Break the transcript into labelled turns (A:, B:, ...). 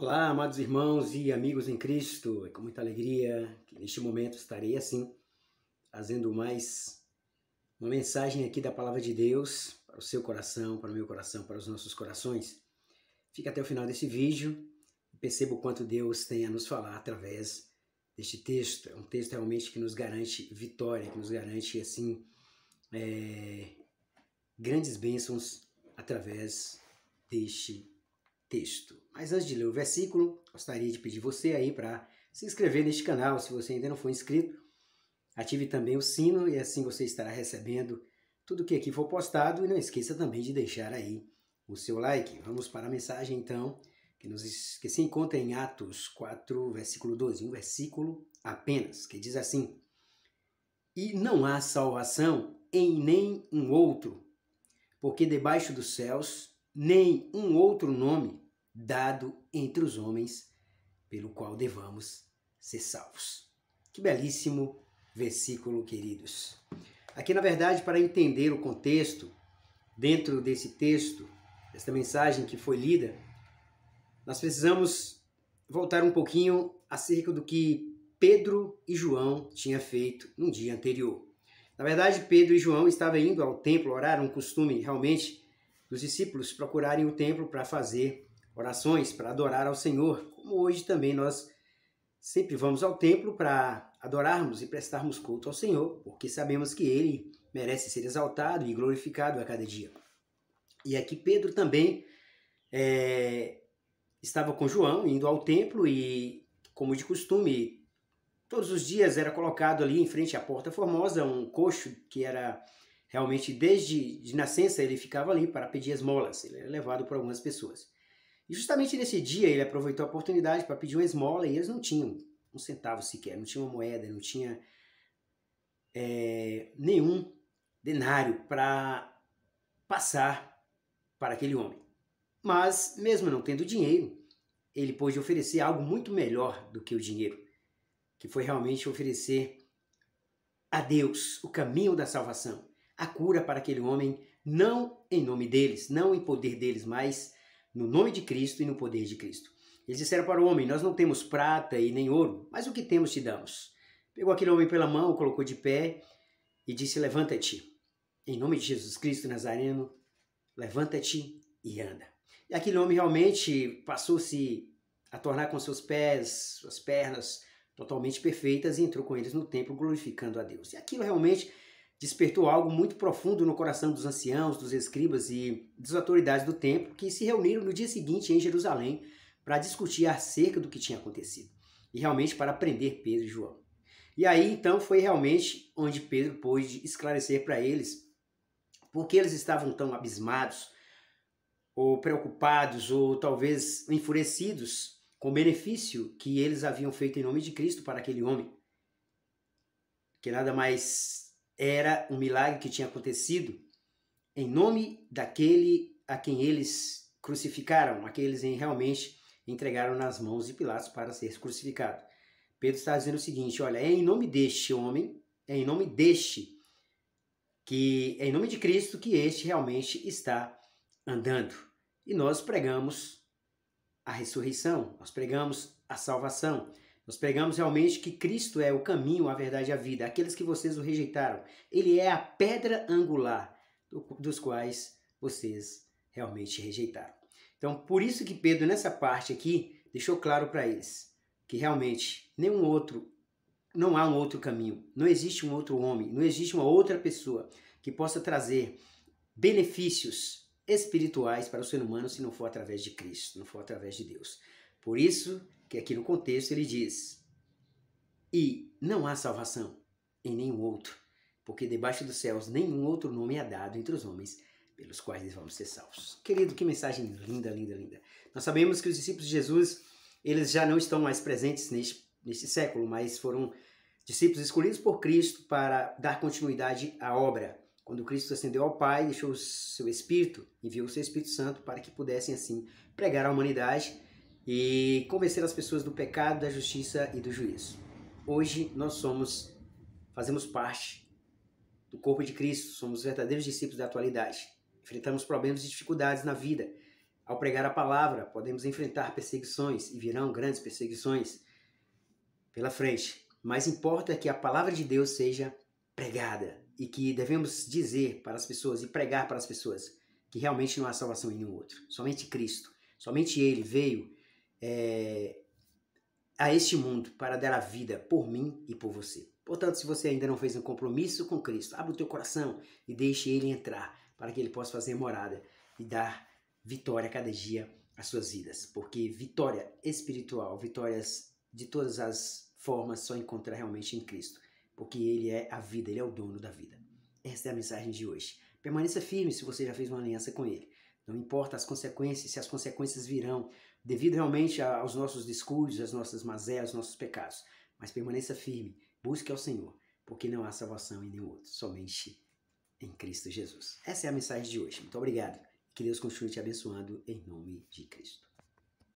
A: Olá, amados irmãos e amigos em Cristo. É com muita alegria que neste momento estarei assim, fazendo mais uma mensagem aqui da palavra de Deus para o seu coração, para o meu coração, para os nossos corações. Fique até o final desse vídeo e perceba o quanto Deus tem a nos falar através deste texto. É um texto realmente que nos garante vitória, que nos garante assim é, grandes bênçãos através deste texto. Mas antes de ler o versículo, gostaria de pedir você aí para se inscrever neste canal, se você ainda não for inscrito. Ative também o sino e assim você estará recebendo tudo que aqui for postado e não esqueça também de deixar aí o seu like. Vamos para a mensagem então, que, nos, que se encontra em Atos 4, versículo 12, um versículo apenas, que diz assim: E não há salvação em nem um outro, porque debaixo dos céus nem um outro nome dado entre os homens, pelo qual devamos ser salvos. Que belíssimo versículo, queridos. Aqui, na verdade, para entender o contexto, dentro desse texto, desta mensagem que foi lida, nós precisamos voltar um pouquinho acerca do que Pedro e João tinham feito no dia anterior. Na verdade, Pedro e João estavam indo ao templo orar, um costume realmente dos discípulos procurarem o templo para fazer orações para adorar ao Senhor, como hoje também nós sempre vamos ao templo para adorarmos e prestarmos culto ao Senhor, porque sabemos que Ele merece ser exaltado e glorificado a cada dia. E aqui Pedro também é, estava com João indo ao templo e, como de costume, todos os dias era colocado ali em frente à porta formosa um coxo que era realmente desde de nascença ele ficava ali para pedir esmolas, ele era levado por algumas pessoas. E justamente nesse dia ele aproveitou a oportunidade para pedir uma esmola e eles não tinham um centavo sequer, não tinha uma moeda, não tinha é, nenhum denário para passar para aquele homem. Mas, mesmo não tendo dinheiro, ele pôde oferecer algo muito melhor do que o dinheiro, que foi realmente oferecer a Deus o caminho da salvação, a cura para aquele homem, não em nome deles, não em poder deles, mas no nome de Cristo e no poder de Cristo. Eles disseram para o homem: Nós não temos prata e nem ouro, mas o que temos te damos. Pegou aquele homem pela mão, o colocou de pé e disse: Levanta-te. Em nome de Jesus Cristo Nazareno, levanta-te e anda. E aquele homem realmente passou-se a tornar com seus pés, suas pernas totalmente perfeitas e entrou com eles no templo glorificando a Deus. E aquilo realmente despertou algo muito profundo no coração dos anciãos, dos escribas e das autoridades do templo, que se reuniram no dia seguinte em Jerusalém para discutir acerca do que tinha acontecido e realmente para prender Pedro e João. E aí então foi realmente onde Pedro pôde esclarecer para eles por que eles estavam tão abismados ou preocupados ou talvez enfurecidos com o benefício que eles haviam feito em nome de Cristo para aquele homem. Que nada mais era um milagre que tinha acontecido em nome daquele a quem eles crucificaram, aqueles em realmente entregaram nas mãos de Pilatos para ser crucificado. Pedro está dizendo o seguinte: olha, é em nome deste homem, é em nome deste que é em nome de Cristo que este realmente está andando. E nós pregamos a ressurreição, nós pregamos a salvação. Nós pegamos realmente que Cristo é o caminho, a verdade e a vida. Aqueles que vocês o rejeitaram, ele é a pedra angular dos quais vocês realmente rejeitaram. Então, por isso que Pedro, nessa parte aqui, deixou claro para eles que realmente nenhum outro, não há um outro caminho, não existe um outro homem, não existe uma outra pessoa que possa trazer benefícios espirituais para o ser humano se não for através de Cristo, não for através de Deus. Por isso, que aqui no contexto ele diz: E não há salvação em nenhum outro, porque debaixo dos céus nenhum outro nome é dado entre os homens pelos quais eles vão ser salvos. Querido, que mensagem linda, linda, linda. Nós sabemos que os discípulos de Jesus, eles já não estão mais presentes neste, neste século, mas foram discípulos escolhidos por Cristo para dar continuidade à obra. Quando Cristo ascendeu ao Pai, deixou o seu Espírito, enviou o seu Espírito Santo para que pudessem assim pregar à humanidade e convencer as pessoas do pecado, da justiça e do juízo. Hoje nós somos, fazemos parte do corpo de Cristo, somos verdadeiros discípulos da atualidade. Enfrentamos problemas e dificuldades na vida. Ao pregar a palavra, podemos enfrentar perseguições e virão grandes perseguições pela frente. Mas importa que a palavra de Deus seja pregada e que devemos dizer para as pessoas e pregar para as pessoas que realmente não há salvação em nenhum outro, somente Cristo. Somente ele veio é, a este mundo para dar a vida por mim e por você. Portanto, se você ainda não fez um compromisso com Cristo, abre o teu coração e deixe Ele entrar para que Ele possa fazer morada e dar vitória a cada dia às suas vidas. Porque vitória espiritual, vitórias de todas as formas, só encontra realmente em Cristo. Porque Ele é a vida, Ele é o dono da vida. Esta é a mensagem de hoje. Permaneça firme se você já fez uma aliança com Ele. Não importa as consequências, se as consequências virão, devido realmente aos nossos descuidos, às nossas mazelas, aos nossos pecados. Mas permaneça firme, busque ao Senhor, porque não há salvação em nenhum outro, somente em Cristo Jesus. Essa é a mensagem de hoje. Muito obrigado. Que Deus continue te abençoando em nome de Cristo.